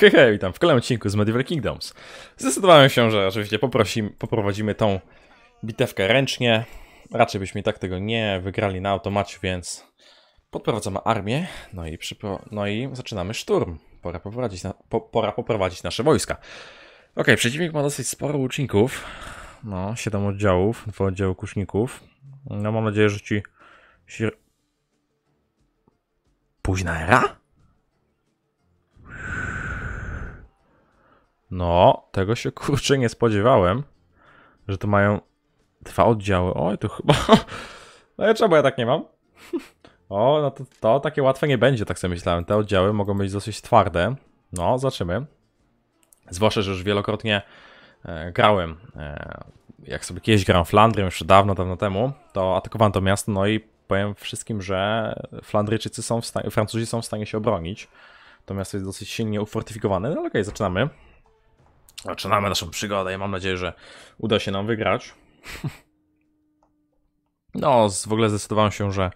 Hej, hej, witam w kolejnym odcinku z Medieval Kingdoms. Zdecydowałem się, że oczywiście poprowadzimy tą bitewkę ręcznie. Raczej byśmy i tak tego nie wygrali na automacie, więc podprowadzamy armię, no i, no i zaczynamy szturm. Pora poprowadzić, na... po, pora poprowadzić nasze wojska. Ok, przeciwnik ma dosyć sporo łuczników. No, 7 oddziałów, 2 oddziały kuszników. No, mam nadzieję, że ci... Późna era? No, tego się kurczę nie spodziewałem, że to mają dwa oddziały. Oj, tu chyba... No i czemu ja tak nie mam? O, no to, to takie łatwe nie będzie, tak sobie myślałem. Te oddziały mogą być dosyć twarde. No, zobaczymy. Zwłaszcza, że już wielokrotnie e, grałem. E, jak sobie kiedyś grałem Flandrią, już dawno, dawno temu, to atakowałem to miasto, no i powiem wszystkim, że Flandryjczycy są w stanie, Francuzi są w stanie się obronić. To miasto jest dosyć silnie ufortyfikowane. No okej, okay, zaczynamy. Zaczynamy naszą przygodę i mam nadzieję, że uda się nam wygrać. No, w ogóle zdecydowałem się, że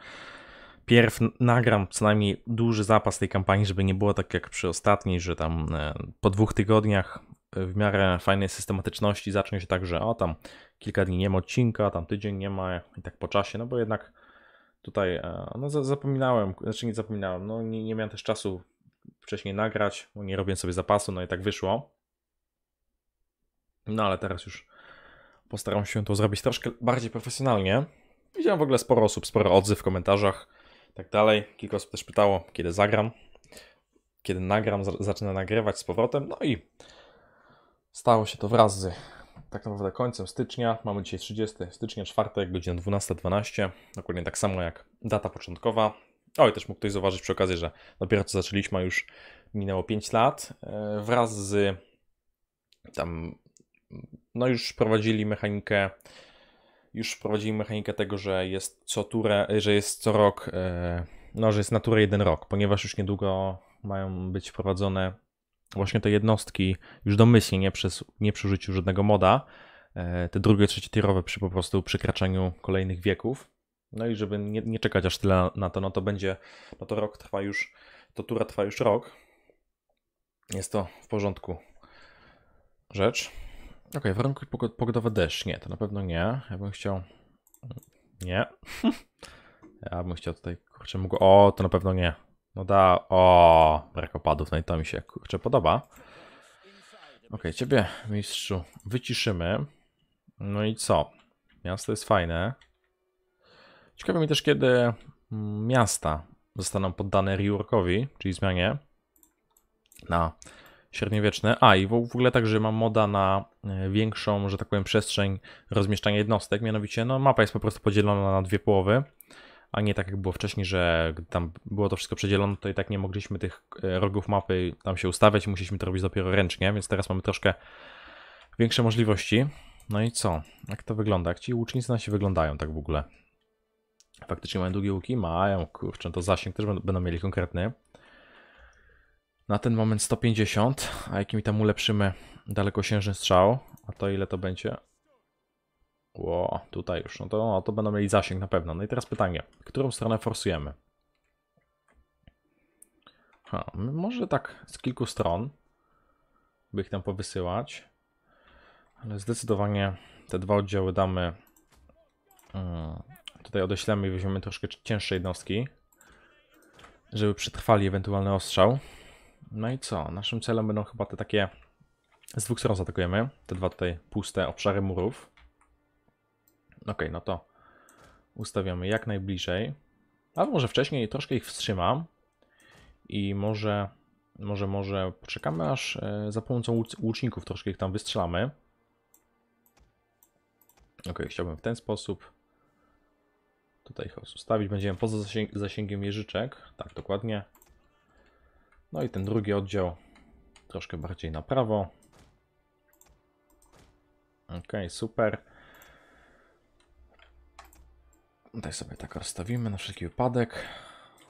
pierw nagram co najmniej duży zapas tej kampanii, żeby nie było tak jak przy ostatniej, że tam e, po dwóch tygodniach e, w miarę fajnej systematyczności zacznie się tak, że o tam kilka dni nie ma odcinka, tam tydzień nie ma i tak po czasie, no bo jednak tutaj e, no zapominałem, znaczy nie zapominałem, no nie, nie miałem też czasu wcześniej nagrać, bo nie robiłem sobie zapasu, no i tak wyszło. No ale teraz już postaram się to zrobić troszkę bardziej profesjonalnie. Widziałem w ogóle sporo osób, sporo odzyw w komentarzach i tak dalej. Kilka osób też pytało, kiedy zagram, kiedy nagram, zaczynam nagrywać z powrotem. No i stało się to wraz z tak naprawdę końcem stycznia. Mamy dzisiaj 30 stycznia, czwartek, godzina 12.12. Dokładnie tak samo jak data początkowa. O, i też mógł ktoś zauważyć przy okazji, że dopiero co zaczęliśmy, a już minęło 5 lat. E, wraz z tam no już wprowadzili mechanikę już wprowadzili mechanikę tego, że jest co turę, że jest co rok, e, no, że jest na turę jeden rok, ponieważ już niedługo mają być wprowadzone właśnie te jednostki już domyślnie, nie, przez, nie przy użyciu żadnego moda, e, te drugie, trzecie tirowe przy po prostu przekraczaniu kolejnych wieków. No i żeby nie, nie czekać aż tyle na to, no to będzie, no to rok trwa już, to tura trwa już rok. Jest to w porządku rzecz. Okej, okay, warunki pogodowe deszcz. Nie, to na pewno nie. Ja bym chciał... Nie. ja bym chciał tutaj, kurczę, mógł... O, to na pewno nie. No da... O, brak opadów. No i to mi się, kurczę, podoba. Okej, okay, ciebie, mistrzu, wyciszymy. No i co? Miasto jest fajne. Ciekawe mi też, kiedy mm, miasta zostaną poddane reworkowi, czyli zmianie na średniowieczne. A i w ogóle także mam moda na e, większą, że tak powiem, przestrzeń rozmieszczania jednostek. Mianowicie, no, mapa jest po prostu podzielona na dwie połowy, a nie tak jak było wcześniej, że tam było to wszystko przedzielone, to i tak nie mogliśmy tych e, rogów mapy tam się ustawiać, musieliśmy to robić dopiero ręcznie, więc teraz mamy troszkę większe możliwości. No i co? Jak to wygląda? Jak ci łucznicy siebie wyglądają tak w ogóle? Faktycznie mają długie łuki? Mają, kurczę, to zasięg też będą mieli konkretny. Na ten moment 150, a jakimi tam ulepszymy dalekosiężny strzał, a to ile to będzie? Ło, tutaj już, no to, no to będą mieli zasięg na pewno. No i teraz pytanie, którą stronę forsujemy? Ha, może tak z kilku stron, by ich tam powysyłać, ale zdecydowanie te dwa oddziały damy, mm, tutaj odeślemy i weźmiemy troszkę cięższe jednostki, żeby przetrwali ewentualny ostrzał. No i co? Naszym celem będą chyba te takie... Z dwóch stron zaatakujemy. Te dwa tutaj puste obszary murów. Okej, okay, no to ustawiamy jak najbliżej. Albo może wcześniej troszkę ich wstrzymam. I może, może, może poczekamy aż e, za pomocą łuczników troszkę ich tam wystrzelamy. Ok, chciałbym w ten sposób. Tutaj ich ustawić. Będziemy poza zasięg zasięgiem jeżyczek. Tak, dokładnie. No i ten drugi oddział troszkę bardziej na prawo. Ok, super. Tutaj sobie tak rozstawimy na wszelki wypadek.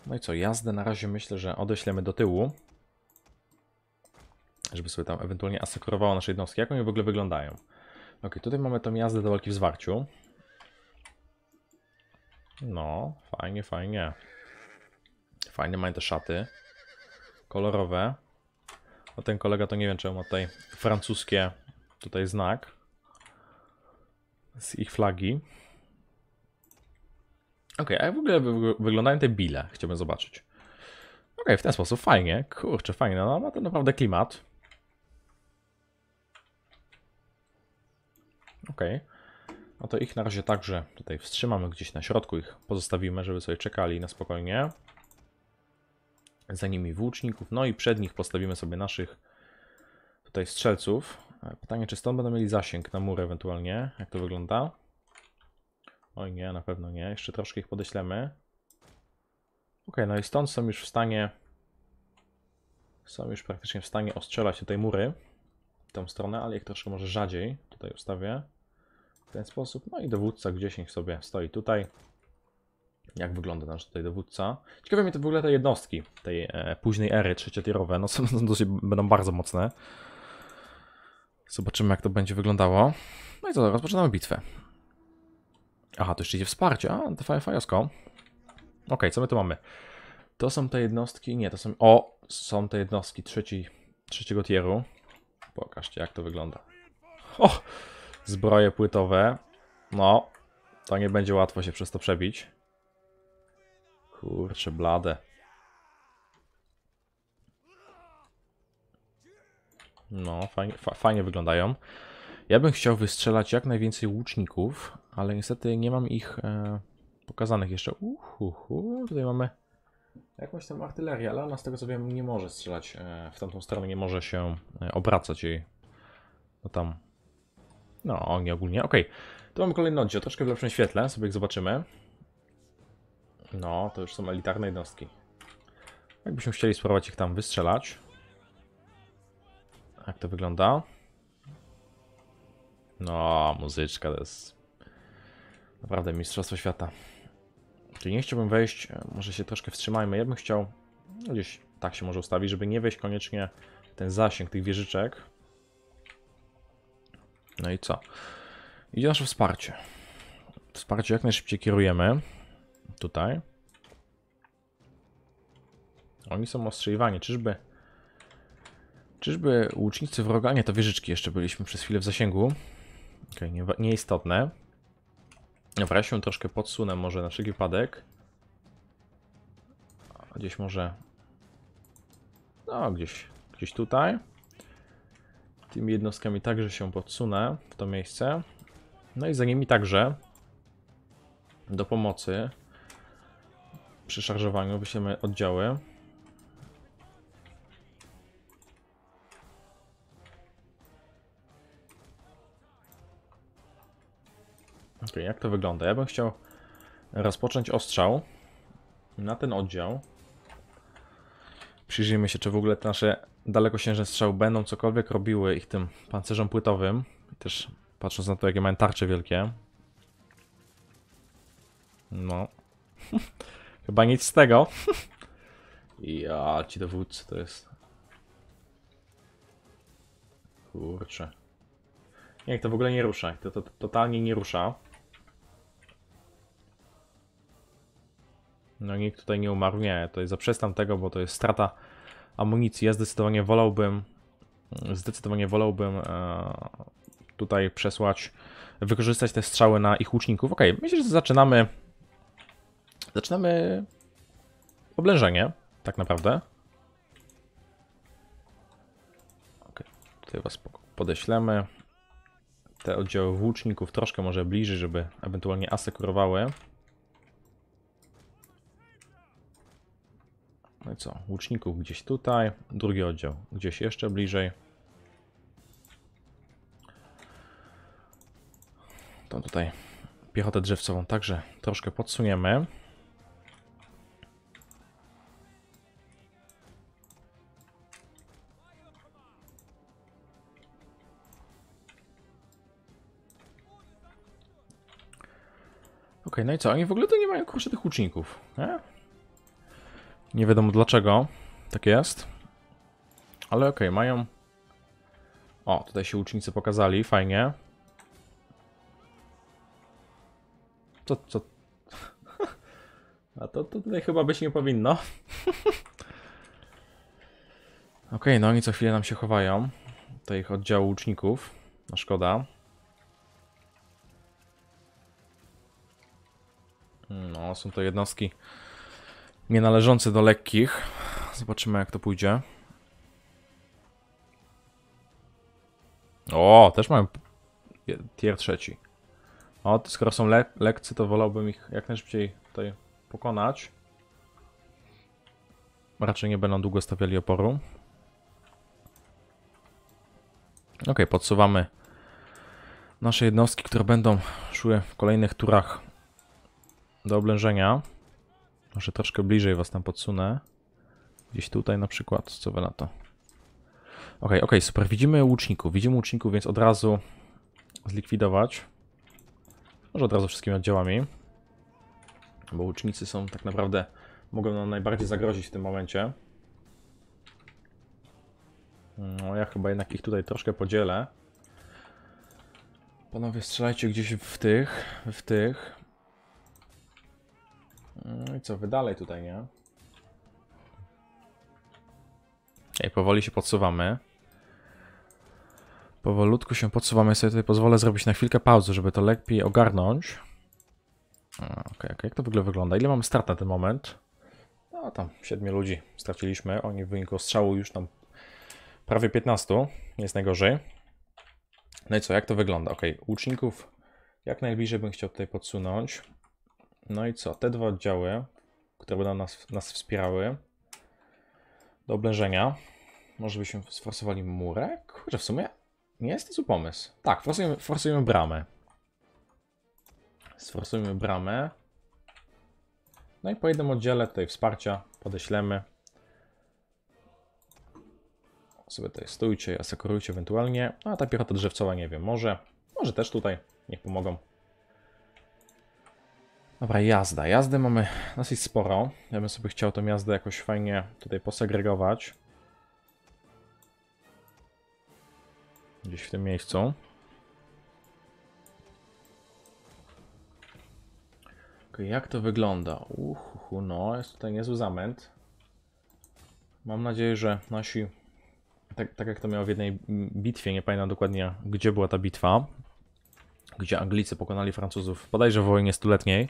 No i co, jazdę na razie myślę, że odeślemy do tyłu. Żeby sobie tam ewentualnie asekurowało nasze jednostki. Jak one w ogóle wyglądają? Ok, tutaj mamy tą jazdę do walki w zwarciu. No, fajnie, fajnie. Fajnie mają te szaty kolorowe. A ten kolega to nie wiem czemu ma tutaj francuskie tutaj znak z ich flagi. Ok, a jak w ogóle wyglądają te bile? Chciałbym zobaczyć. Ok, w ten sposób fajnie. Kurczę, fajnie. No ma to naprawdę klimat. Ok. No to ich na razie także tutaj wstrzymamy gdzieś na środku, ich pozostawimy, żeby sobie czekali na spokojnie za nimi włóczników, no i przed nich postawimy sobie naszych tutaj strzelców. E, pytanie, czy stąd będą mieli zasięg na mur ewentualnie, jak to wygląda? Oj nie, na pewno nie, jeszcze troszkę ich podeślemy. Ok, no i stąd są już w stanie, są już praktycznie w stanie ostrzelać tutaj mury, w tą stronę, ale ich troszkę może rzadziej tutaj ustawię w ten sposób. No i dowódca gdzieś ich sobie stoi tutaj jak wygląda nasz tutaj dowódca. Ciekawe mnie to w ogóle te jednostki tej e, późnej ery trzeciotierowe, no są no, dosyć, będą bardzo mocne. Zobaczymy jak to będzie wyglądało. No i co, rozpoczynamy bitwę. Aha, to jeszcze idzie wsparcie, a to fajosko. Ok, co my tu mamy? To są te jednostki, nie, to są, o, są te jednostki trzeci, trzeciego tieru. Pokażcie jak to wygląda. O, zbroje płytowe. No, to nie będzie łatwo się przez to przebić. Kurczę, blade. No, fajnie, fa fajnie wyglądają. Ja bym chciał wystrzelać jak najwięcej łuczników, ale niestety nie mam ich e, pokazanych jeszcze. Uhuhu, tutaj mamy jakąś tam artylerię, ale ona z tego co wiem nie może strzelać e, w tamtą stronę, nie może się e, obracać jej. No tam. No, oni ogólnie. Okej, okay. to mamy kolejny oddział, troszkę w lepszym świetle, sobie ich zobaczymy. No, to już są elitarne jednostki. Jakbyśmy chcieli spróbować ich tam wystrzelać. Jak to wygląda? No, muzyczka to jest naprawdę mistrzostwo świata. Czyli nie chciałbym wejść, może się troszkę wstrzymajmy. Ja bym chciał, no, gdzieś tak się może ustawić, żeby nie wejść koniecznie w ten zasięg tych wieżyczek. No i co? Idzie nasze wsparcie. Wsparcie jak najszybciej kierujemy. Tutaj. Oni są ostrzeliwani. Czyżby... Czyżby łucznicy wroga... Nie, to wieżyczki jeszcze byliśmy przez chwilę w zasięgu. Okej, okay, nieistotne. Nie Dobra, ja się troszkę podsunę może na wszelki wypadek. Gdzieś może... No, gdzieś, gdzieś tutaj. Tymi jednostkami także się podsunę w to miejsce. No i za nimi także do pomocy przy szarżowaniu wyślemy oddziały. Ok, jak to wygląda? Ja bym chciał rozpocząć ostrzał na ten oddział. Przyjrzyjmy się, czy w ogóle te nasze dalekosiężne strzały będą cokolwiek robiły ich tym pancerzom płytowym. Też patrząc na to, jakie mają tarcze wielkie. No. Chyba nic z tego. ja ci dowódcy to jest. Kurczę. Jak to w ogóle nie rusza. To, to, to totalnie nie rusza. No nikt tutaj nie umarł. Nie, to jest zaprzestam tego, bo to jest strata amunicji. Ja zdecydowanie wolałbym zdecydowanie wolałbym e, tutaj przesłać, wykorzystać te strzały na ich łuczników. Ok, myślę, że zaczynamy Zaczynamy oblężenie, tak naprawdę. Ok, tutaj was podeślemy. Te oddziały włóczników troszkę może bliżej, żeby ewentualnie asekurowały. No i co? Łuczników gdzieś tutaj, drugi oddział gdzieś jeszcze bliżej. Tą tutaj piechotę drzewcową także troszkę podsuniemy. okay, no i co? Oni w ogóle to nie mają kurczę tych łuczników, nie? nie? wiadomo dlaczego tak jest. Ale okej, okay, mają... O, tutaj się łucznicy pokazali, fajnie. Co, co? A to, to tutaj chyba być nie powinno. Okej, okay, no oni co chwilę nam się chowają. Tutaj ich oddział łuczników. No szkoda. No, są to jednostki nie należące do lekkich. Zobaczymy jak to pójdzie. O, też mają tier trzeci. O, skoro są le lekcy, to wolałbym ich jak najszybciej tutaj pokonać. Raczej nie będą długo stawiali oporu. Ok, podsuwamy nasze jednostki, które będą szły w kolejnych turach do oblężenia. Może troszkę bliżej was tam podsunę. Gdzieś tutaj na przykład, co wy na to. Ok, ok, super. Widzimy łuczników. Widzimy łuczników, więc od razu zlikwidować. Może od razu wszystkimi oddziałami. Bo łucznicy są tak naprawdę... Mogą nam najbardziej zagrozić w tym momencie. No ja chyba jednak ich tutaj troszkę podzielę. Panowie strzelajcie gdzieś w tych, w tych. No i co, wy dalej tutaj, nie? Ej, powoli się podsuwamy. Powolutku się podsuwamy. Ja sobie tutaj pozwolę zrobić na chwilkę pauzę, żeby to lepiej ogarnąć. Okej, okay, okay, jak to w ogóle wygląda? Ile mamy strat na ten moment? No tam, siedmiu ludzi straciliśmy. Oni w wyniku strzału już tam prawie 15. Jest najgorzej. No i co, jak to wygląda? Ok, łuczników jak najbliżej bym chciał tutaj podsunąć. No i co? Te dwa oddziały, które będą nas, nas wspierały do oblężenia. Może byśmy sforsowali murek? Chociaż w sumie nie jest to zły pomysł. Tak, forsujemy, forsujemy bramę. Sforsujmy bramę. No i po jednym oddziale tutaj wsparcia podeślemy. Sobie tutaj stójcie, asekurujcie ewentualnie. No, a ta piechota drzewcowa, nie wiem, może. Może też tutaj, niech pomogą. Dobra, jazda. Jazdy mamy dosyć sporo. Ja bym sobie chciał tą jazdę jakoś fajnie tutaj posegregować. Gdzieś w tym miejscu. Okay, jak to wygląda? Uhu, no, jest tutaj niezły zamęt. Mam nadzieję, że nasi... Tak, tak jak to miało w jednej bitwie, nie pamiętam dokładnie, gdzie była ta bitwa, gdzie Anglicy pokonali Francuzów, bodajże w wojnie stuletniej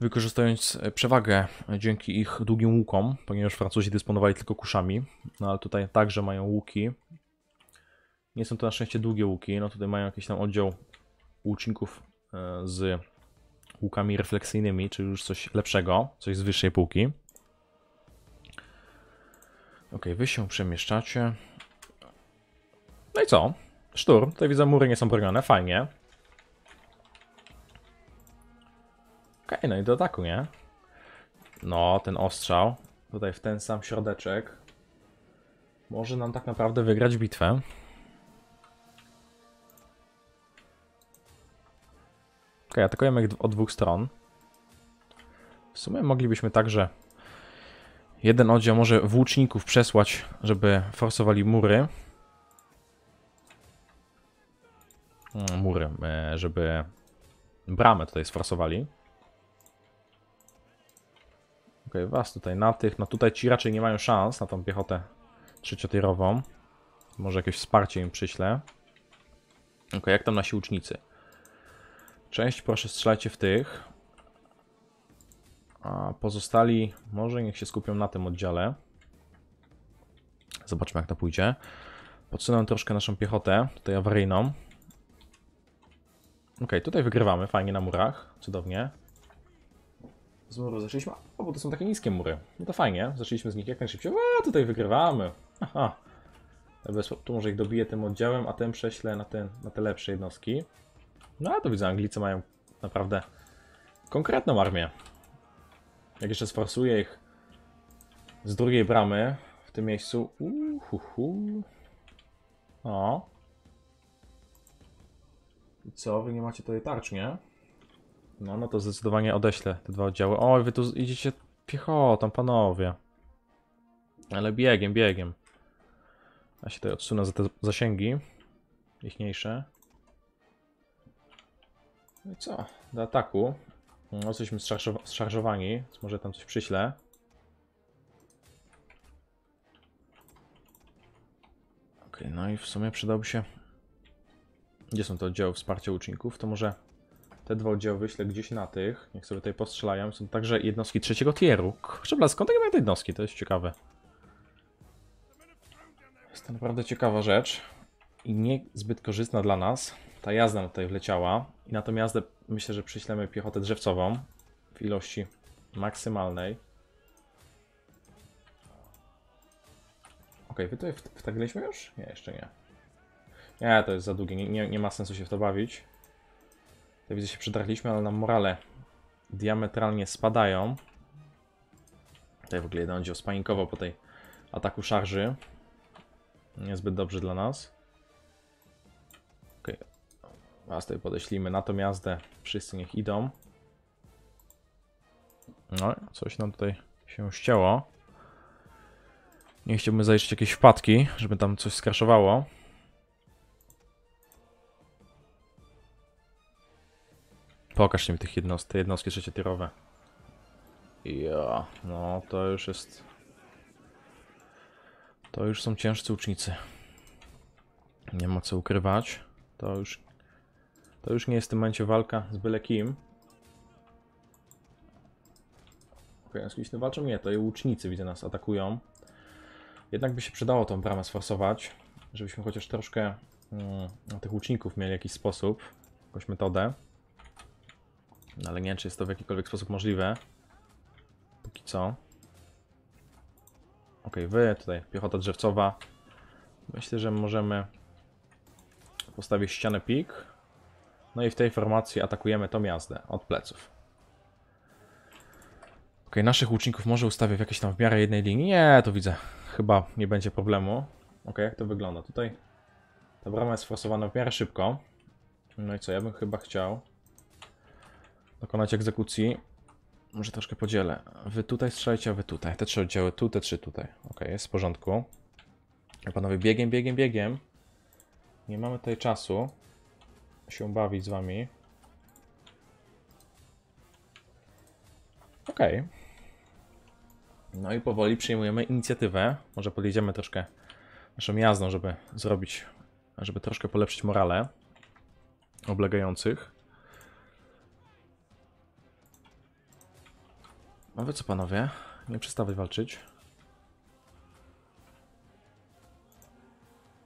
wykorzystując e, przewagę dzięki ich długim łukom, ponieważ Francuzi dysponowali tylko kuszami, no ale tutaj także mają łuki. Nie są to na szczęście długie łuki, no tutaj mają jakiś tam oddział łucinków e, z łukami refleksyjnymi, czyli już coś lepszego, coś z wyższej półki. Ok, wy się przemieszczacie. No i co? Sztur, tutaj widzę mury nie są bronione, fajnie. Ej, no i do ataku, nie? No, ten ostrzał. Tutaj w ten sam środeczek. Może nam tak naprawdę wygrać bitwę. Ok, atakujemy ich od dwóch stron. W sumie moglibyśmy także jeden oddział może włóczników przesłać, żeby forsowali mury. Hmm, mury, e, żeby bramę tutaj sforsowali. Okej, okay, was tutaj na tych. No tutaj ci raczej nie mają szans na tą piechotę trzeciotyrową. Może jakieś wsparcie im przyślę. Ok, jak tam nasi łucznicy? Część proszę strzelajcie w tych. A pozostali może niech się skupią na tym oddziale. Zobaczmy jak to pójdzie. Podsunę troszkę naszą piechotę, tutaj awaryjną. Ok, tutaj wygrywamy fajnie na murach, cudownie z murów zaczęliśmy, o no bo to są takie niskie mury. No to fajnie, zaczęliśmy z nich jak najszybciej. O, tutaj wygrywamy. Aha. Tu może ich dobiję tym oddziałem, a ten prześlę na te, na te lepsze jednostki. No a to widzę, Anglicy mają naprawdę konkretną armię. Jak jeszcze sforsuję ich z drugiej bramy w tym miejscu. Uhuhu. O. I co, wy nie macie tutaj tarcz, nie? No, no to zdecydowanie odeślę te dwa oddziały. Oj, wy tu idziecie piechotą, panowie. Ale biegiem, biegiem. Ja się tutaj odsunę za te zasięgi. Ichniejsze. No i co? Do ataku. No, jesteśmy zszarżowani, więc może tam coś przyślę. Okej, okay, no i w sumie przydałby się... Gdzie są te oddziały wsparcia uczniów? To może te dwa oddziały wyślę gdzieś na tych. Niech sobie tutaj postrzelają. Są także jednostki trzeciego tieru. Kurczę, skąd takie mają te jednostki? To jest ciekawe. Jest to naprawdę ciekawa rzecz. I niezbyt korzystna dla nas. Ta jazda nam tutaj wleciała. I na tą jazdę myślę, że przyślemy piechotę drzewcową. W ilości maksymalnej. Okej, okay, wy tutaj wtagliśmy już? Nie, jeszcze nie. Nie, to jest za długie. Nie, nie, nie ma sensu się w to bawić. To widzę, się przydarliśmy, ale nam morale diametralnie spadają. Tutaj w ogóle jeden oddział spanikował po tej ataku szarży. Niezbyt dobrze dla nas. Okej. Okay. A z tej na tą jazdę. Wszyscy niech idą. No, coś nam tutaj się ścięło. Nie chciałbym zajrzeć jakieś wpadki, żeby tam coś skraszowało. Pokaż mi tych jednost te jednostki trzeciotierowe. Ja, no to już jest... To już są ciężcy ucznicy. Nie ma co ukrywać. To już... To już nie jest w tym momencie walka z byle kim. Ukraińscy no, liśny walczą? Nie, to i łucznicy widzę nas atakują. Jednak by się przydało tą bramę sforsować, żebyśmy chociaż troszkę mm, tych łuczników mieli jakiś sposób, jakąś metodę. No ale nie wiem, czy jest to w jakikolwiek sposób możliwe. Póki co. Ok, wy, tutaj piechota drzewcowa. Myślę, że możemy postawić ścianę pik. No i w tej formacji atakujemy to miazdę od pleców. Ok, naszych łuczników może ustawię w jakiejś tam w miarę jednej linii. Nie, to widzę. Chyba nie będzie problemu. Ok, jak to wygląda? Tutaj ta brama jest forsowana w miarę szybko. No i co, ja bym chyba chciał dokonać egzekucji. Może troszkę podzielę. Wy tutaj strzelajcie, a wy tutaj. Te trzy oddziały tu, te trzy tutaj. Ok, jest w porządku. No, panowie, biegiem, biegiem, biegiem. Nie mamy tutaj czasu się bawić z wami. Ok. No i powoli przyjmujemy inicjatywę. Może podjedziemy troszkę naszą jazdą, żeby zrobić, żeby troszkę polepszyć morale oblegających. No wy co panowie? Nie przestawaj walczyć.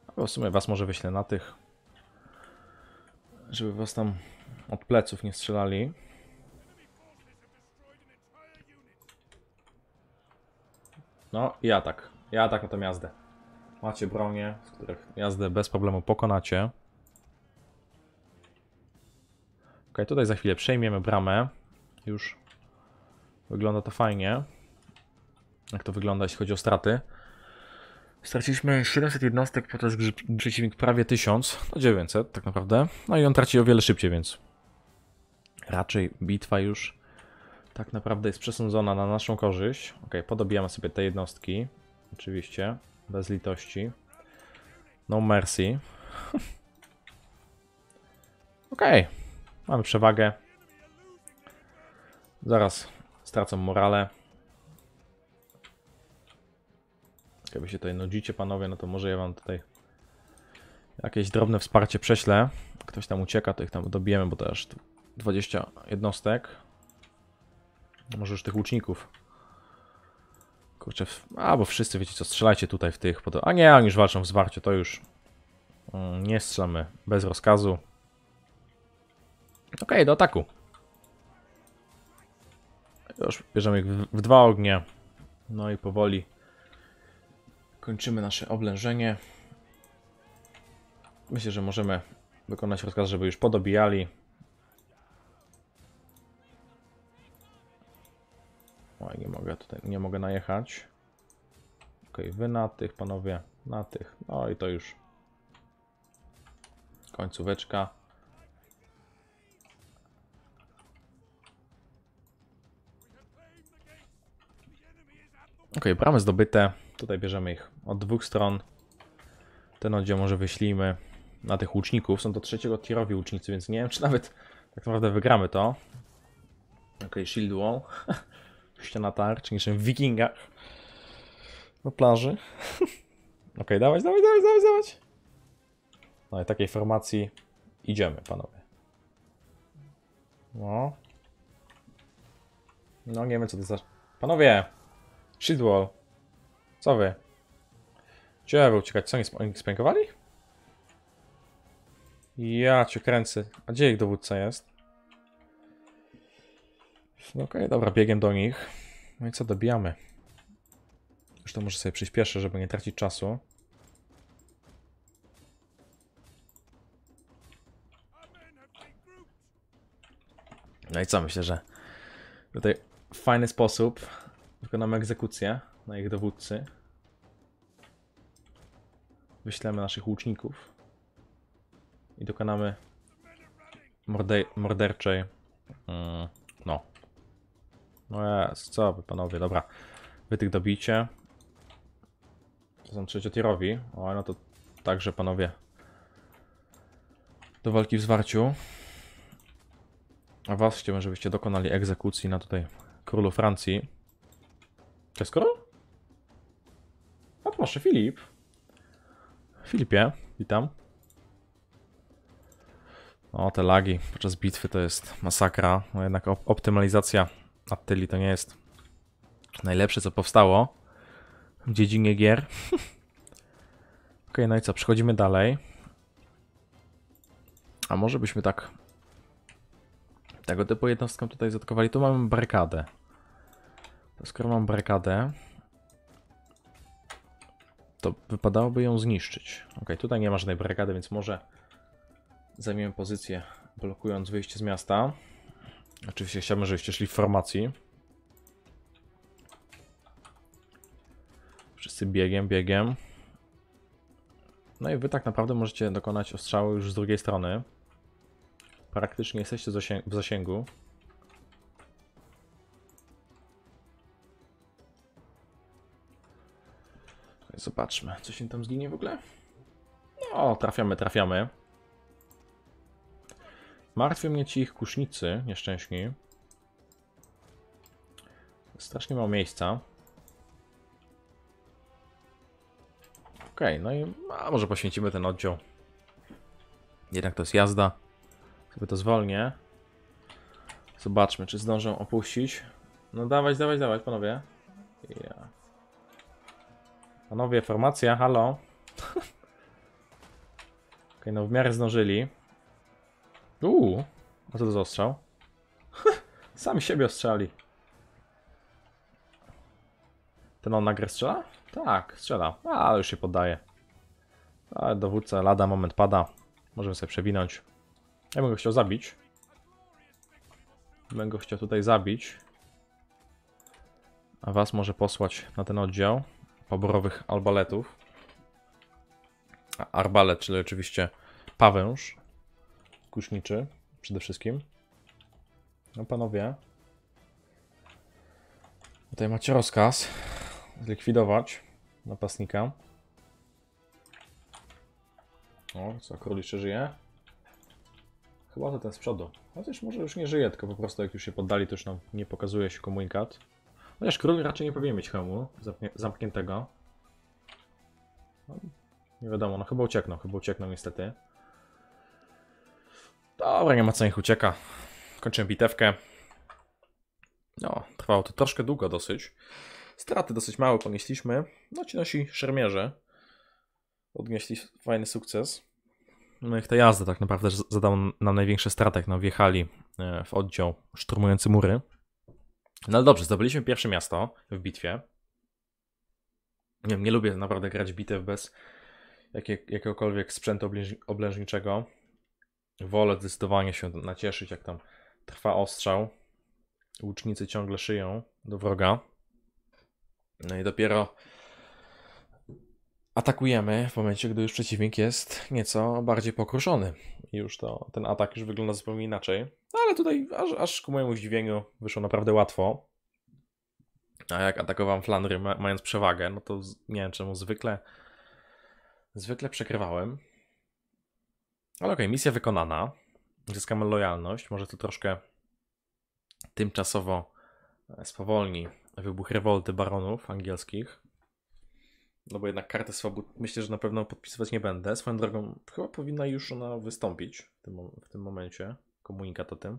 Albo w sumie was może wyślę na tych, żeby was tam od pleców nie strzelali. No i ja tak. Ja tak na tę jazdę. Macie bronie, z których jazdę bez problemu pokonacie. Ok, tutaj za chwilę przejmiemy bramę. Już Wygląda to fajnie. Jak to wygląda, jeśli chodzi o straty. Straciliśmy 700 jednostek, podczas gdy przeciwnik prawie 1000, no 900 tak naprawdę. No i on traci o wiele szybciej, więc raczej bitwa już tak naprawdę jest przesądzona na naszą korzyść. Ok, podobijamy sobie te jednostki, oczywiście, bez litości. No mercy. ok, mamy przewagę. Zaraz stracą morale. Jakby się tutaj nudzicie, panowie, no to może ja wam tutaj jakieś drobne wsparcie prześlę. Ktoś tam ucieka, to ich tam dobijemy, bo to aż 20 jednostek. Może już tych łuczników. Kurczę, a bo wszyscy wiecie co, strzelajcie tutaj w tych. A nie, oni już walczą w zwarcie, to już mm, nie strzelamy bez rozkazu. Okej, okay, do ataku. Już bierzemy ich w dwa ognie. No i powoli kończymy nasze oblężenie. Myślę, że możemy wykonać rozkaz, żeby już podobijali. Oj, nie mogę tutaj, nie mogę najechać. Ok, wy na tych, panowie, na tych. No i to już końcóweczka. Ok, bramy zdobyte. Tutaj bierzemy ich od dwóch stron. Ten oddział może wyślijmy na tych łuczników. Są to trzeciego tierowi łucznicy, więc nie wiem, czy nawet tak naprawdę wygramy to. Ok, shield wall. Ściana tarcz, niczym w wikingach. Na plaży. ok, dawać, dawać, dawać, dawać, No i takiej formacji idziemy, panowie. No. No nie wiem, co to za... Panowie! Shidwall. Co wy? Gdzie by uciekać? Co, oni spękowali? Ja cię kręcę. A gdzie ich dowódca jest? No okej, okay, dobra, biegiem do nich. No i co, dobijamy. Zresztą może sobie przyspieszę, żeby nie tracić czasu. No i co, myślę, że tutaj w fajny sposób Dokonamy egzekucję na ich dowódcy. Wyślemy naszych łuczników. I dokonamy morde morderczej. Mm, no. No jest, co wy panowie, dobra. Wy tych dobicie. To są trzeciotierowi. O, no to także panowie. Do walki w zwarciu. A was chciałbym, żebyście dokonali egzekucji na tutaj królu Francji. Skoro? A proszę, Filip. Filipie, witam. O, te lagi podczas bitwy to jest masakra. No jednak op optymalizacja Attyli to nie jest najlepsze, co powstało w dziedzinie gier. ok, no i co, przechodzimy dalej. A może byśmy tak tego typu jednostkę tutaj zatkowali. Tu mamy barykadę. To skoro mam brykadę, to wypadałoby ją zniszczyć. Ok, tutaj nie ma żadnej brykady, więc może zajmiemy pozycję blokując wyjście z miasta. Oczywiście chciałbym, żebyście szli w formacji. Wszyscy biegiem, biegiem. No i wy tak naprawdę możecie dokonać ostrzały już z drugiej strony. Praktycznie jesteście w zasięgu. Zobaczmy, co się tam zginie w ogóle. No, trafiamy, trafiamy. Martwią mnie ci ich kusznicy, nieszczęśni. Strasznie mało miejsca. Okej, okay, no i a może poświęcimy ten oddział. Jednak to jest jazda. Sobie to zwolnię. Zobaczmy, czy zdążę opuścić. No dawać, dawać, dawać, panowie. Yeah. Panowie, formacja, halo. ok, no w miarę zdążyli. Uuu, a co to za ostrzał? Sami siebie ostrzeli. Ten on nagle strzela? Tak, strzela. A, ale już się poddaje. Ale dowódca lada moment pada. Możemy sobie przewinąć. Ja bym go chciał zabić. Będę go chciał tutaj zabić. A was może posłać na ten oddział poborowych albaletów. Arbalet, czyli oczywiście pawęż kuśniczy przede wszystkim. No panowie, tutaj macie rozkaz zlikwidować napastnika. O, co król jeszcze żyje? Chyba to ten z przodu. Chociaż może już nie żyje, tylko po prostu jak już się poddali, to już nam nie pokazuje się komunikat. Chociaż król raczej nie powinien mieć hełmu zamkniętego. No, nie wiadomo, no chyba uciekną, chyba uciekną niestety. Dobra, nie ma co ich ucieka. Kończymy bitewkę. No, trwało to troszkę długo dosyć. Straty dosyć małe ponieśliśmy. No ci nasi szermierze odnieśli fajny sukces. No ich te jazdy, tak naprawdę zadał nam największe straty, jak nam wjechali e, w oddział szturmujący mury. No ale dobrze, zdobyliśmy pierwsze miasto w bitwie. Nie, nie lubię naprawdę grać bitew bez jakiego, jakiegokolwiek sprzętu oblężniczego. Wolę zdecydowanie się nacieszyć, jak tam trwa ostrzał. Łucznicy ciągle szyją do wroga. No i dopiero atakujemy w momencie, gdy już przeciwnik jest nieco bardziej pokruszony. Już to, ten atak już wygląda zupełnie inaczej. No, ale tutaj aż, aż ku mojemu zdziwieniu wyszło naprawdę łatwo. A jak atakowałem Flandry ma mając przewagę, no to nie wiem czemu zwykle zwykle przekrywałem. Ale okej, okay, misja wykonana. Zyskamy lojalność. Może to troszkę tymczasowo e, spowolni wybuch rewolty baronów angielskich no bo jednak kartę swobód myślę, że na pewno podpisywać nie będę. Swoją drogą, chyba powinna już ona wystąpić w tym, w tym momencie. Komunikat o tym.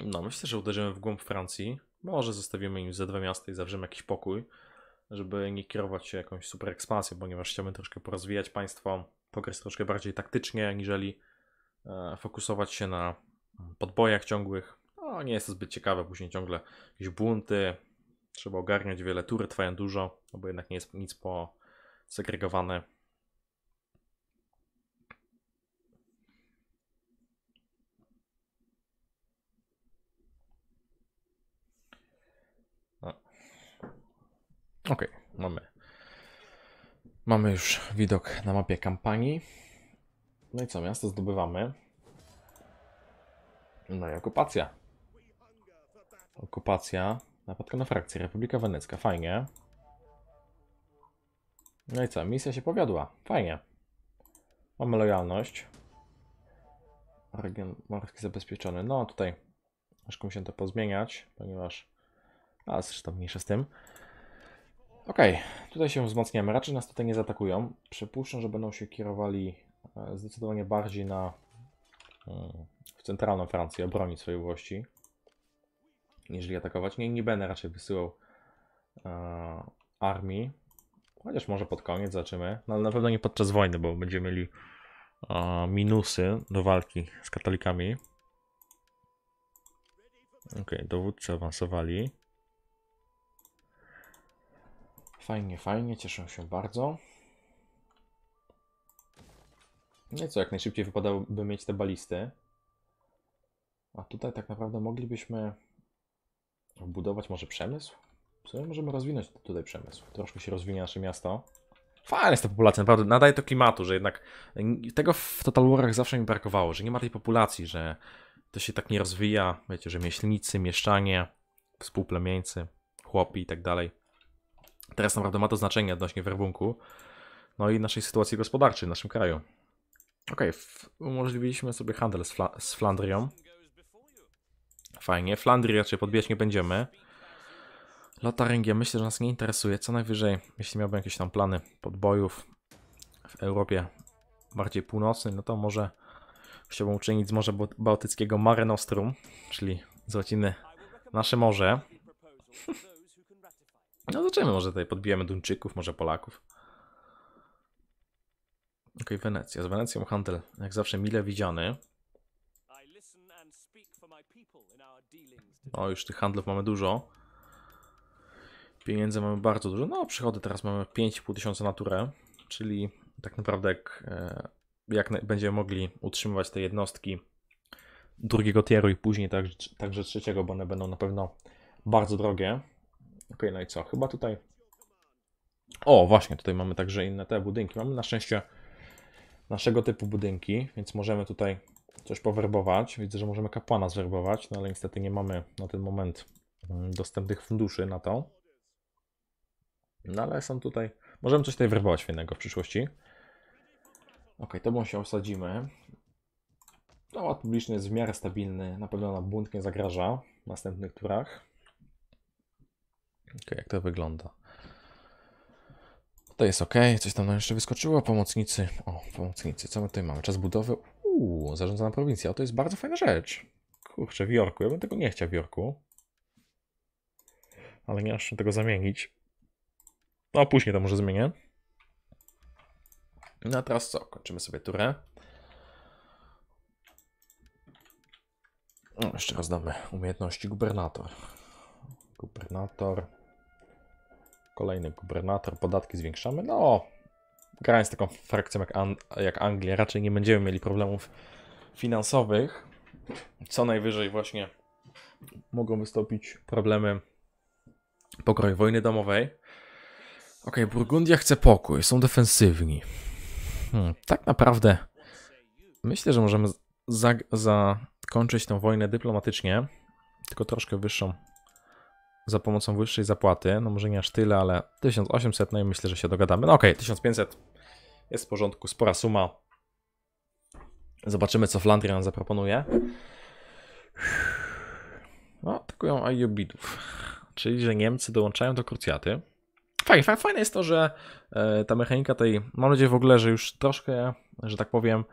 No, myślę, że uderzymy w głąb Francji. Może zostawimy im ze dwa miasta i zawrzemy jakiś pokój, żeby nie kierować się jakąś super ekspansją, ponieważ chciałbym troszkę porozwijać państwo, pograć troszkę bardziej taktycznie, aniżeli E, fokusować się na podbojach ciągłych. No, nie jest to zbyt ciekawe, później ciągle jakieś bunty, trzeba ogarniać wiele, tury trwają dużo, no bo jednak nie jest nic posegregowane. No. Okej, okay, mamy. Mamy już widok na mapie kampanii. No i co, miasto zdobywamy. No i okupacja. Okupacja. Napadka na frakcję. Republika Wenecka. Fajnie. No i co, misja się powiodła. Fajnie. Mamy lojalność. Region morski zabezpieczony. No tutaj aż się to pozmieniać, ponieważ... A, zresztą mniejsza z tym. Okej, okay. tutaj się wzmocniamy. Raczej nas tutaj nie zaatakują. Przypuszczam, że będą się kierowali E, zdecydowanie bardziej na mm, w centralną Francję obronić swojej włości, niżeli atakować. Nie, nie będę raczej wysyłał e, armii, chociaż może pod koniec zobaczymy, no, ale na pewno nie podczas wojny, bo będziemy mieli e, minusy do walki z katolikami. Ok, dowódcy awansowali. Fajnie, fajnie, cieszę się bardzo. No co, jak najszybciej wypadałoby mieć te balisty. A tutaj tak naprawdę moglibyśmy budować może przemysł? Co możemy rozwinąć tutaj przemysł. Troszkę się rozwinie nasze miasto. Fajna jest ta populacja, naprawdę nadaje to klimatu, że jednak y, tego w Total Warach zawsze mi brakowało, że nie ma tej populacji, że to się tak nie rozwija, wiecie, że myślnicy, mieszczanie, współplemieńcy, chłopi i tak dalej. Teraz naprawdę ma to znaczenie odnośnie werbunku, no i naszej sytuacji gospodarczej w naszym kraju. Okej, okay, umożliwiliśmy sobie handel z, Fla z Flandrią. Fajnie, Flandrii raczej podbijać nie będziemy. Lotaryngiem myślę, że nas nie interesuje. Co najwyżej, jeśli miałbym jakieś tam plany podbojów w Europie bardziej północnej, no to może chciałbym uczynić z Morza Bałtyckiego Mare Nostrum, czyli z łaciny nasze morze. No zobaczymy, może tutaj podbijemy Duńczyków, może Polaków. Okej, okay, Wenecja. Z Wenecją handel, jak zawsze, mile widziany. O, już tych handlów mamy dużo. Pieniędzy mamy bardzo dużo. No, przychody teraz mamy 5,5 tysiąca na turę, czyli tak naprawdę jak, e, jak będziemy mogli utrzymywać te jednostki drugiego tieru i później tak, także trzeciego, bo one będą na pewno bardzo drogie. Ok, no i co? Chyba tutaj... O, właśnie, tutaj mamy także inne te budynki. Mamy na szczęście naszego typu budynki, więc możemy tutaj coś powerbować. Widzę, że możemy kapłana zwerbować, no ale niestety nie mamy na ten moment mm, dostępnych funduszy na to. No ale są tutaj, możemy coś tutaj werbować fajnego w przyszłości. Ok, tobą się osadzimy. To ład publiczny jest w miarę stabilny, na pewno na bunt nie zagraża w następnych turach. Ok, jak to wygląda? To jest ok, coś tam nam jeszcze wyskoczyło. Pomocnicy. O, pomocnicy. Co my tutaj mamy? Czas budowy. Uuu, zarządzana prowincja. O, to jest bardzo fajna rzecz. Kurczę, w Jorku. Ja bym tego nie chciał w Jorku. Ale nie aż tego zamienić. No, później to może zmienię. No a teraz co? Kończymy sobie turę. No, jeszcze raz damy umiejętności gubernator. Gubernator. Kolejny gubernator, podatki zwiększamy. No, grając taką frakcją jak, An jak Anglia, raczej nie będziemy mieli problemów finansowych. Co najwyżej właśnie mogą wystąpić problemy pokroju wojny domowej. Ok, Burgundia chce pokój, są defensywni. Hmm, tak naprawdę myślę, że możemy zakończyć tę wojnę dyplomatycznie, tylko troszkę wyższą za pomocą wyższej zapłaty. No może nie aż tyle, ale 1800, no i myślę, że się dogadamy. No okej, okay, 1500 jest w porządku, spora suma. Zobaczymy, co Flandrian zaproponuje. No, atakują Ayyubidów, czyli że Niemcy dołączają do krucjaty. Fajnie, fajne jest to, że e, ta mechanika tej, mam nadzieję w ogóle, że już troszkę, że tak powiem,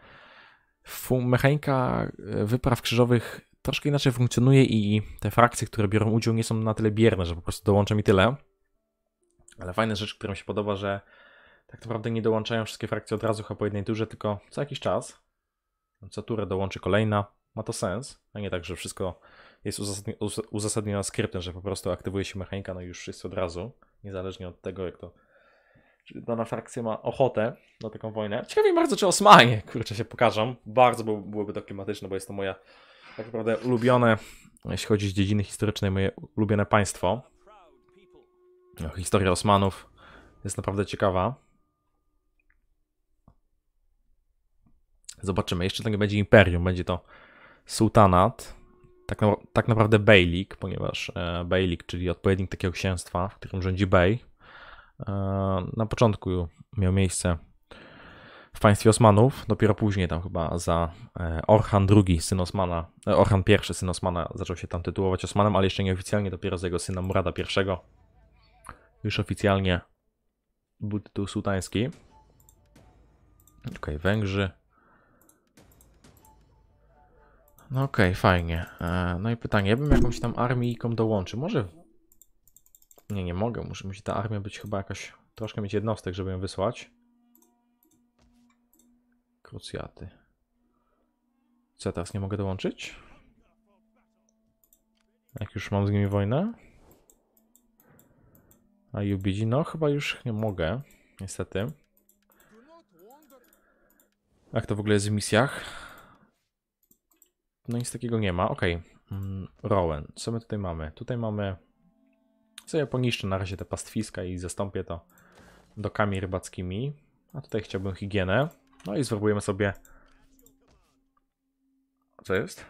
mechanika e, wypraw krzyżowych troszkę inaczej funkcjonuje i te frakcje, które biorą udział, nie są na tyle bierne, że po prostu dołączę mi tyle. Ale fajna rzecz, która mi się podoba, że tak naprawdę nie dołączają wszystkie frakcje od razu chyba po jednej turze, tylko co jakiś czas. Co turę dołączy kolejna. Ma to sens, a nie tak, że wszystko jest uzasadni uzasadnione skryptem, że po prostu aktywuje się mechanika, no i już jest od razu, niezależnie od tego, jak to czy dana frakcja ma ochotę na taką wojnę. Ciekawi bardzo, czy Osmanie, kurczę, się pokażą. Bardzo byłoby to klimatyczne, bo jest to moja tak naprawdę ulubione, jeśli chodzi z dziedziny historycznej, moje ulubione państwo. No, historia Osmanów jest naprawdę ciekawa. Zobaczymy. Jeszcze to nie będzie imperium, będzie to sultanat. Tak, na, tak naprawdę Bejlik, ponieważ e, czyli odpowiednik takiego księstwa, w którym rządzi bey. E, na początku miał miejsce w państwie Osmanów, dopiero później tam chyba za e, Orhan II, syn Osmana, e, Orhan I, syn Osmana zaczął się tam tytułować Osmanem, ale jeszcze nieoficjalnie, dopiero za jego syna Murada I, już oficjalnie był tytuł sułtański. ok Węgrzy. No okej, okay, fajnie. E, no i pytanie, ja bym jakąś tam armijką dołączył. Może... Nie, nie mogę, muszę, musi ta armia być chyba jakaś... Troszkę mieć jednostek, żeby ją wysłać. Krucjaty. Co, teraz nie mogę dołączyć? Jak już mam z nimi wojnę? A Yubidzi? No chyba już nie mogę, niestety. Jak to w ogóle jest w misjach? No nic takiego nie ma, okej. Okay. Mm, Rowan, co my tutaj mamy? Tutaj mamy... Co ja poniszczę na razie te pastwiska i zastąpię to dokami rybackimi. A tutaj chciałbym higienę. No i zwerbujemy sobie... Co jest?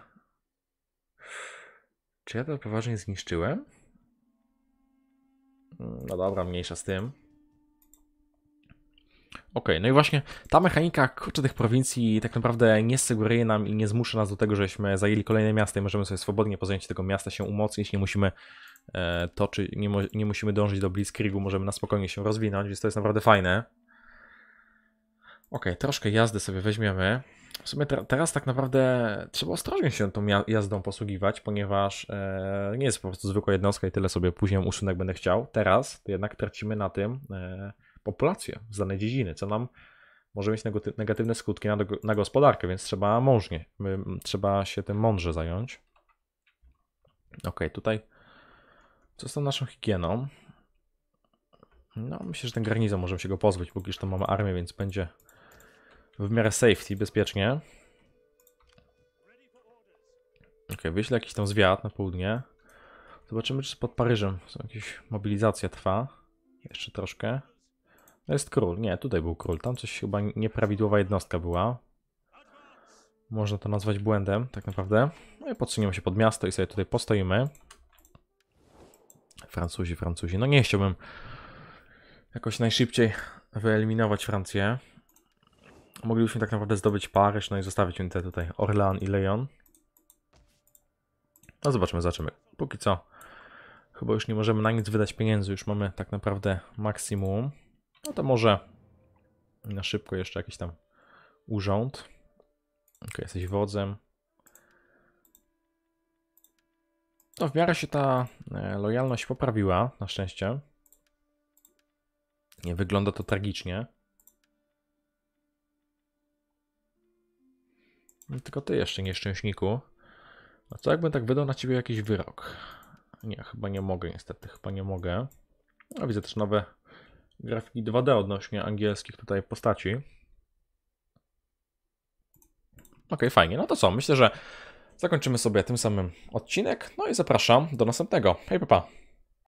Czy ja to poważnie zniszczyłem? Mm, no dobra, mniejsza z tym. OK, no i właśnie ta mechanika kurczę tych prowincji tak naprawdę nie sugeruje nam i nie zmusza nas do tego, żeśmy zajęli kolejne miasta i możemy sobie swobodnie po zajęciu tego miasta się umocnić, nie musimy e, toczyć, nie, nie musimy dążyć do Blitzkriegu, możemy na spokojnie się rozwinąć, więc to jest naprawdę fajne. Ok, troszkę jazdy sobie weźmiemy. W sumie teraz tak naprawdę trzeba ostrożnie się tą jazdą posługiwać, ponieważ e, nie jest po prostu zwykła jednostka i tyle sobie później uszynek będę chciał. Teraz jednak tracimy na tym e, populację z danej dziedziny, co nam może mieć negatywne skutki na, na gospodarkę, więc trzeba mążnie, trzeba się tym mądrze zająć. Ok, tutaj co z tą naszą higieną? No, myślę, że ten garnizon możemy się go pozbyć, póki już tam mamy armię, więc będzie w miarę safety, bezpiecznie. Ok, wyślę jakiś tam zwiat na południe. Zobaczymy, czy pod Paryżem są jakieś mobilizacja trwa. Jeszcze troszkę. No jest król. Nie, tutaj był król. Tam coś chyba nieprawidłowa jednostka była. Można to nazwać błędem, tak naprawdę. No i podsuniemy się pod miasto i sobie tutaj postoimy. Francuzi, Francuzi. No nie chciałbym jakoś najszybciej wyeliminować Francję moglibyśmy tak naprawdę zdobyć Paryż, no i zostawić te tutaj Orlean i Leon. No zobaczymy, zobaczymy. Póki co chyba już nie możemy na nic wydać pieniędzy, już mamy tak naprawdę maksimum. No to może na szybko jeszcze jakiś tam urząd. Ok, jesteś wodzem. No w miarę się ta e, lojalność poprawiła, na szczęście. Nie wygląda to tragicznie. No, tylko ty jeszcze nieszczęśniku. A co jakbym tak wydał na ciebie jakiś wyrok? Nie, chyba nie mogę niestety, chyba nie mogę. A no, widzę też nowe grafiki 2D odnośnie angielskich tutaj postaci. Okej, okay, fajnie. No to co, myślę, że zakończymy sobie tym samym odcinek. No i zapraszam do następnego. Hej, papa. Pa.